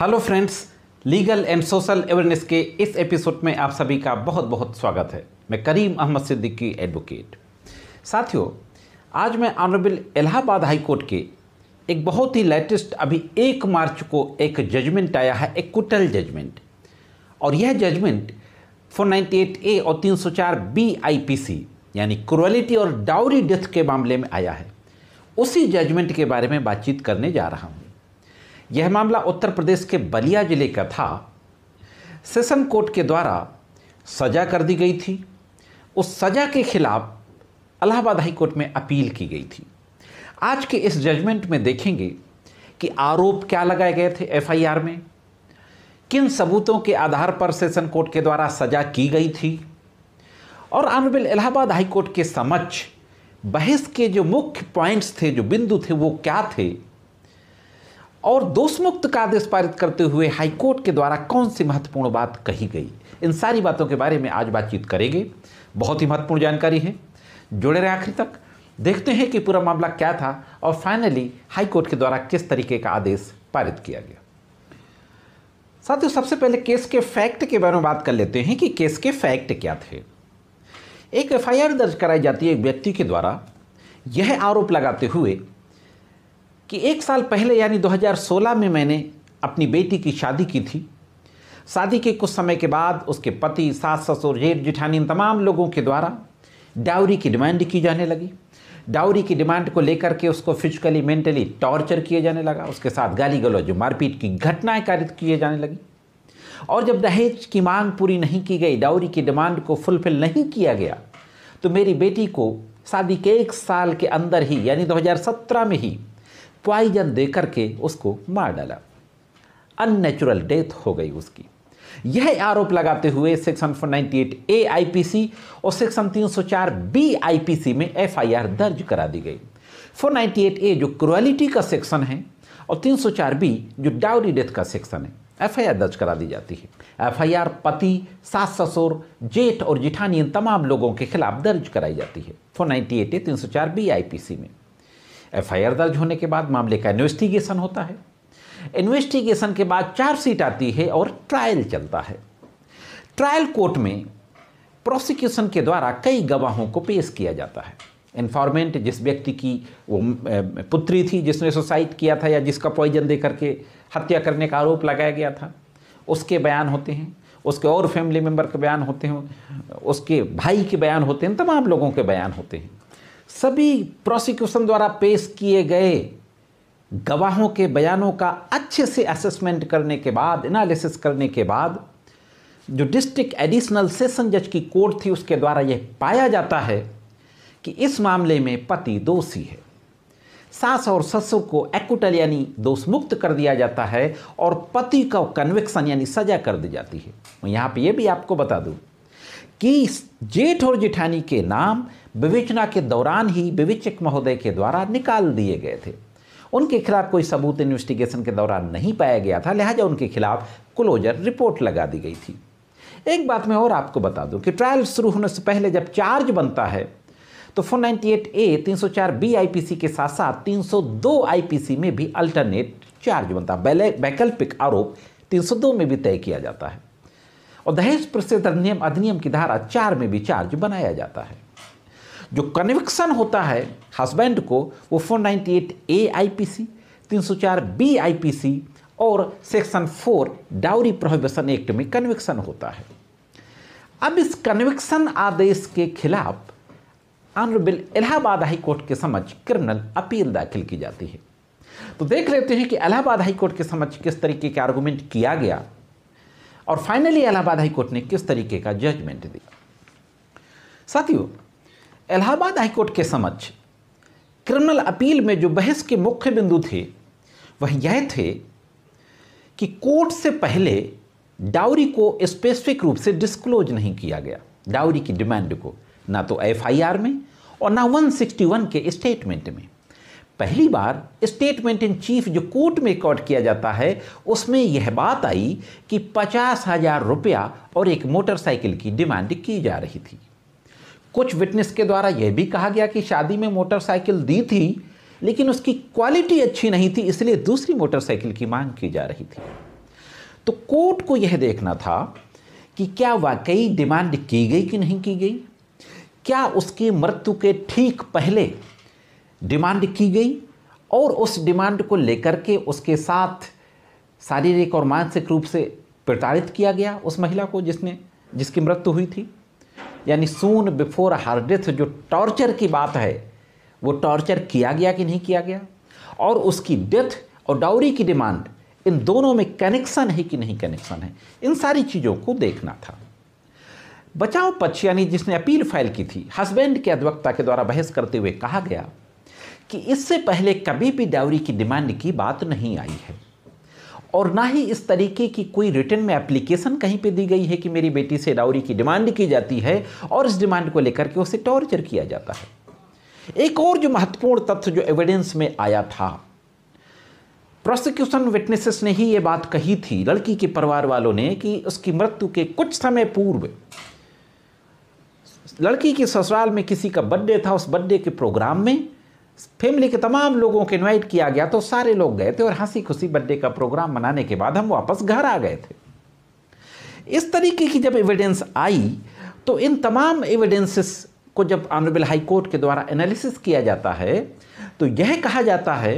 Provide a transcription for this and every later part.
hello friends legal and social awareness के इस episode में आप सभी का बहुत बहुत स्वागत है मैं करीम अहमद सिद्दीकी एडवोकेट साथियों आज मैं ऑनरेबल इलाहाबाद हाई कोर्ट के एक बहुत ही लेटेस्ट अभी एक मार्च को एक जजमेंट आया है एक कुटल जजमेंट और यह जजमेंट 498 ए और 304 बी सी यानी क्रुअलिटी और डाउरी डेथ के मामले में आया है उसी जजमेंट के बारे में बातचीत करने जा रहा हूँ यह मामला उत्तर प्रदेश के बलिया जिले का था सेशन कोर्ट के द्वारा सजा कर दी गई थी उस सजा के खिलाफ अलाहाबाद हाई कोर्ट में अपील की गई थी आज के इस जजमेंट में देखेंगे कि आरोप क्या लगाए गए थे एफआईआर में किन सबूतों के आधार पर सेशन कोर्ट के द्वारा सजा की गई थी और अनबिल इलाहाबाद हाई कोर्ट के समक्ष बहस के जो मुख्य पॉइंट्स थे जो बिंदु थे वो क्या थे और दोष मुक्त का आदेश पारित करते हुए हाईकोर्ट के द्वारा कौन सी महत्वपूर्ण बात कही गई इन सारी बातों के बारे में आज बातचीत करेंगे बहुत ही महत्वपूर्ण जानकारी है जुड़े रहे आखिर तक देखते हैं कि पूरा मामला क्या था और फाइनली हाईकोर्ट के द्वारा किस तरीके का आदेश पारित किया गया साथियों सबसे पहले केस के फैक्ट के बारे में बात कर लेते हैं कि केस के फैक्ट क्या थे एक एफआईआर दर्ज कराई जाती है एक व्यक्ति के द्वारा यह आरोप लगाते हुए कि एक साल पहले यानी 2016 में मैंने अपनी बेटी की शादी की थी शादी के कुछ समय के बाद उसके पति सास ससुर जेठ जिठानी इन तमाम लोगों के द्वारा डाउरी की डिमांड की जाने लगी डाउरी की डिमांड को लेकर के उसको फिजिकली मेंटली टॉर्चर किए जाने लगा उसके साथ गाली गलौज मारपीट की घटनाएं कारित किए जाने लगी और जब दहेज की मांग पूरी नहीं की गई डाउरी की डिमांड को फुलफिल नहीं किया गया तो मेरी बेटी को शादी के एक साल के अंदर ही यानी 2017 में ही प्वाइजन दे करके उसको मार डाला अननेचुरल डेथ हो गई उसकी यह आरोप लगाते हुए सेक्शन 498 ए आईपीसी और सेक्शन 304 बी आईपीसी में एफआईआर दर्ज करा दी गई 498 ए जो क्रुअलिटी का सेक्शन है और 304 बी जो डाउरी डेथ का सेक्शन है एफआईआर दर्ज करा दी जाती है एफआईआर पति सास ससुर जेठ और जिठानी इन तमाम लोगों के खिलाफ दर्ज कराई जाती है 498 ए 304 बी आईपीसी में एफआईआर दर्ज होने के बाद मामले का इन्वेस्टिगेशन होता है इन्वेस्टिगेशन के बाद चार्जशीट आती है और ट्रायल चलता है ट्रायल कोर्ट में प्रोसिक्यूशन के द्वारा कई गवाहों को पेश किया जाता है इन्फॉर्मेंट जिस व्यक्ति की वो पुत्री थी जिसने सुसाइड किया था या जिसका पॉइजन दे करके हत्या करने का आरोप लगाया गया था उसके बयान होते हैं उसके और फैमिली मेम्बर के बयान होते हैं उसके भाई के बयान होते हैं तमाम लोगों के बयान होते हैं सभी प्रोसिक्यूशन द्वारा पेश किए गए गवाहों के बयानों का अच्छे से असेसमेंट करने के बाद एनालिसिस करने के बाद जो डिस्ट्रिक्ट एडिशनल सेशन जज की कोर्ट थी उसके द्वारा यह पाया जाता है कि इस मामले में पति दोषी है सास और ससुर को एक्टल यानी दोष मुक्त कर दिया जाता है और पति का कन्विक्सन यानी सजा कर दी जाती है यहाँ पे यह भी आपको बता दूँ कि जेठ और जेठानी के नाम विवेचना के दौरान ही विवेचक महोदय के द्वारा निकाल दिए गए थे उनके खिलाफ कोई सबूत इन्वेस्टिगेशन के दौरान नहीं पाया गया था लिहाजा उनके खिलाफ क्लोजर रिपोर्ट लगा दी गई थी एक बात मैं और आपको बता दूं कि ट्रायल शुरू होने से पहले जब चार्ज बनता है तो 498 ए 304 बी आईपीसी के साथ साथ 302 आईपीसी में भी अल्टरनेट चार्ज बनता है वैकल्पिक आरोप 302 में भी तय किया जाता है और दहेज प्रसिद्ध अधिनियम अधिनियम की धारा चार में भी चार्ज बनाया जाता है जो कन्विक्सन होता है हस्बैंड को वो 498 ए आई पी सी तीन सौ चार बी आई पी सी और section four dowry prohibition act में कन्विक्सन होता है अब इस कन्विक्सन आदेश के खिलाफ ऑनरेबल इलाहाबाद हाई कोर्ट के समक्ष क्रिमिनल अपील दाखिल की जाती है तो देख लेते हैं कि इलाहाबाद हाई कोर्ट के समक्ष किस तरीके का आर्गूमेंट किया गया और फाइनली इलाहाबाद कोर्ट ने किस तरीके का जजमेंट दिया साथियों इलाहाबाद हाईकोर्ट के समक्ष क्रिमिनल अपील में जो बहस के मुख्य बिंदु थे वह यह थे कि कोर्ट से पहले डाउरी को स्पेसिफिक रूप से डिस्क्लोज नहीं किया गया डाउरी की डिमांड को ना तो एफआईआर में और ना 161 के स्टेटमेंट में पहली बार स्टेटमेंट इन चीफ जो कोर्ट में रिकॉर्ड किया जाता है उसमें यह बात आई कि पचास हज़ार रुपया और एक मोटरसाइकिल की डिमांड की जा रही थी कुछ विटनेस के द्वारा यह भी कहा गया कि शादी में मोटरसाइकिल दी थी लेकिन उसकी क्वालिटी अच्छी नहीं थी इसलिए दूसरी मोटरसाइकिल की मांग की जा रही थी तो कोर्ट को यह देखना था कि क्या वाकई डिमांड की गई कि नहीं की गई क्या उसकी मृत्यु के ठीक पहले डिमांड की गई और उस डिमांड को लेकर के उसके साथ शारीरिक और मानसिक रूप से प्रताड़ित किया गया उस महिला को जिसने जिसकी मृत्यु हुई थी यानी सून बिफोर हर डेथ जो टॉर्चर की बात है वो टॉर्चर किया गया कि नहीं किया गया और उसकी डेथ और डाउरी की डिमांड इन दोनों में कनेक्शन है कि नहीं कनेक्शन है इन सारी चीज़ों को देखना था बचाव पक्ष यानी जिसने अपील फाइल की थी हस्बैंड के अधिवक्ता के द्वारा बहस करते हुए कहा गया कि इससे पहले कभी भी डाउरी की डिमांड की बात नहीं आई है और ना ही इस तरीके की कोई रिटर्न में एप्लीकेशन कहीं पे दी गई है कि मेरी बेटी से डाउरी की डिमांड की जाती है और इस डिमांड को लेकर के उसे टॉर्चर किया जाता है एक और जो महत्वपूर्ण तथ्य जो एविडेंस में आया था प्रोसिक्यूशन विटनेसेस ने ही ये बात कही थी लड़की के परिवार वालों ने कि उसकी मृत्यु के कुछ समय पूर्व लड़की के ससुराल में किसी का बर्थडे था उस बर्थडे के प्रोग्राम में फैमिली के तमाम लोगों को इनवाइट किया गया तो सारे लोग गए थे और हंसी खुशी बर्थडे का प्रोग्राम मनाने के बाद हम वापस घर आ गए थे इस तरीके की जब एविडेंस आई तो इन तमाम एविडेंसेस को जब ऑनरेबल हाई कोर्ट के द्वारा एनालिसिस किया जाता है तो यह कहा जाता है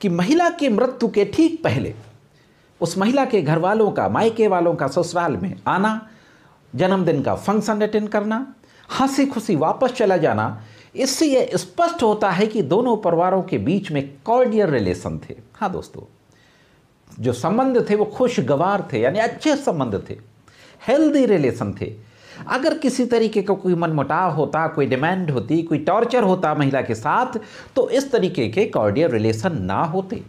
कि महिला की मृत्यु के ठीक पहले उस महिला के घर वालों का मायके वालों का ससुराल में आना जन्मदिन का फंक्शन अटेंड करना हंसी खुशी वापस चला जाना इससे यह स्पष्ट होता है कि दोनों परिवारों के बीच में कॉर्डियल रिलेशन थे हाँ दोस्तों जो संबंध थे वो खुशगवार थे यानी अच्छे संबंध थे हेल्दी रिलेशन थे अगर किसी तरीके का को कोई मनमुटाव होता कोई डिमांड होती कोई टॉर्चर होता महिला के साथ तो इस तरीके के कॉर्डियल रिलेशन ना होते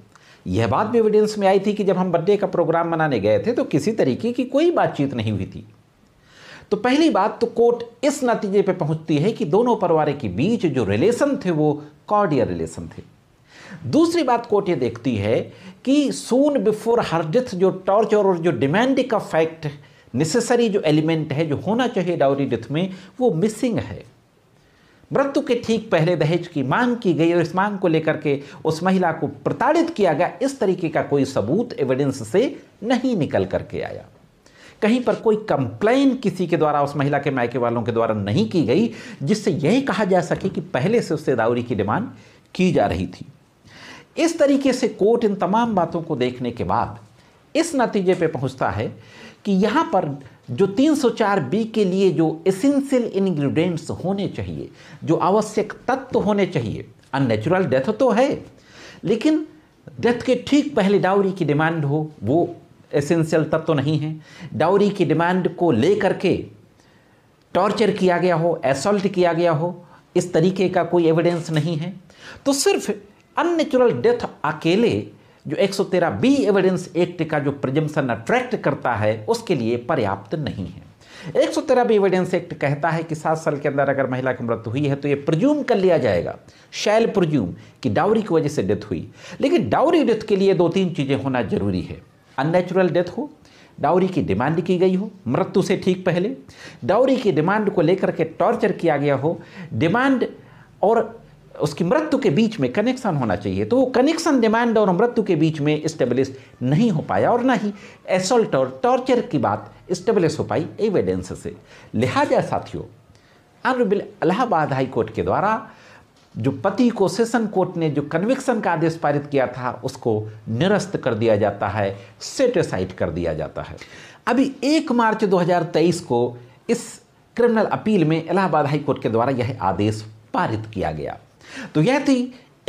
यह बात भी एविडेंस में आई थी कि जब हम बर्थडे का प्रोग्राम मनाने गए थे तो किसी तरीके की कोई बातचीत नहीं हुई थी तो पहली बात तो कोर्ट इस नतीजे पे पहुंचती है कि दोनों परिवार के बीच जो रिलेशन थे वो कॉर्डियर रिलेशन थे दूसरी बात कोर्ट ये देखती है कि सून बिफोर हर डिथ जो टॉर्चर और जो डिमांडिंग का फैक्ट नेसेसरी जो एलिमेंट है जो होना चाहिए डाउरी डेथ में वो मिसिंग है मृत्यु के ठीक पहले दहेज की मांग की गई और इस मांग को लेकर के उस महिला को प्रताड़ित किया गया इस तरीके का कोई सबूत एविडेंस से नहीं निकल करके आया कहीं पर कोई कंप्लेन किसी के द्वारा उस महिला के मायके वालों के द्वारा नहीं की गई जिससे यही कहा जा सके कि पहले से उससे दावरी की डिमांड की जा रही थी इस तरीके से कोर्ट इन तमाम बातों को देखने के बाद इस नतीजे पे पहुंचता है कि यहाँ पर जो 304 बी के लिए जो एसेंशियल इंग्रेडिएंट्स होने चाहिए जो आवश्यक तत्व होने चाहिए अननेचुरल डेथ तो है लेकिन डेथ के ठीक पहले डाउरी की डिमांड हो वो एसेंशियल तत्व तो नहीं है डाउरी की डिमांड को लेकर के टॉर्चर किया गया हो एसल्ट किया गया हो इस तरीके का कोई एविडेंस नहीं है तो सिर्फ अननेचुरल डेथ अकेले जो 113 बी एविडेंस एक्ट का जो प्रजम्सन अट्रैक्ट करता है उसके लिए पर्याप्त नहीं है एक सौ तेरह एविडेंस एक्ट कहता है कि सात साल के अंदर अगर महिला की मृत्यु हुई है तो ये प्रज्यूम कर लिया जाएगा शैल प्रज्यूम कि डाउरी की वजह से डेथ हुई लेकिन डाउरी डेथ के लिए दो तीन चीज़ें होना जरूरी है अननेचुरल डेथ हो डाउरी की डिमांड की गई हो मृत्यु से ठीक पहले डाउरी की डिमांड को लेकर के टॉर्चर किया गया हो डिमांड और उसकी मृत्यु के बीच में कनेक्शन होना चाहिए तो वो कनेक्शन डिमांड और मृत्यु के बीच में इस्टेब्लिश नहीं हो पाया और ना ही एसोल्ट और टॉर्चर की बात इस्टेब्लिश हो पाई एविडेंस से लिहाजा साथियों अनबिल इलाहाबाद हाईकोर्ट के द्वारा जो पति को सेशन कोर्ट ने जो कन्विक्सन का आदेश पारित किया था उसको निरस्त कर दिया जाता है सेटिसाइड कर दिया जाता है अभी एक मार्च 2023 को इस क्रिमिनल अपील में इलाहाबाद हाई कोर्ट के द्वारा यह आदेश पारित किया गया तो यह थी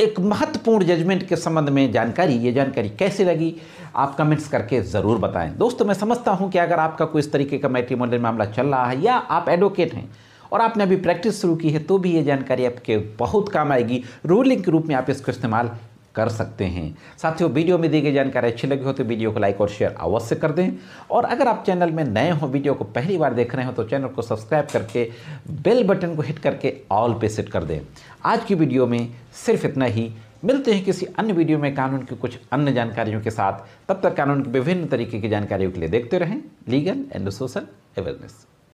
एक महत्वपूर्ण जजमेंट के संबंध में जानकारी ये जानकारी कैसे लगी आप कमेंट्स करके ज़रूर बताएं दोस्तों मैं समझता हूं कि अगर आपका कोई इस तरीके का मैट्रीमोनियल मामला चल रहा है या आप एडवोकेट हैं और आपने अभी प्रैक्टिस शुरू की है तो भी ये जानकारी आपके बहुत काम आएगी रूलिंग के रूप में आप इसको इस्तेमाल कर सकते हैं साथियों वीडियो में दी गई जानकारी अच्छी लगी हो तो वीडियो को लाइक और शेयर अवश्य कर दें और अगर आप चैनल में नए हो वीडियो को पहली बार देख रहे हो तो चैनल को सब्सक्राइब करके बेल बटन को हिट करके ऑल पे सेट कर दें आज की वीडियो में सिर्फ इतना ही मिलते हैं किसी अन्य वीडियो में कानून की कुछ अन्य जानकारियों के साथ तब तक कानून की विभिन्न तरीके की जानकारियों के लिए देखते रहें लीगल एंड सोशल अवेयरनेस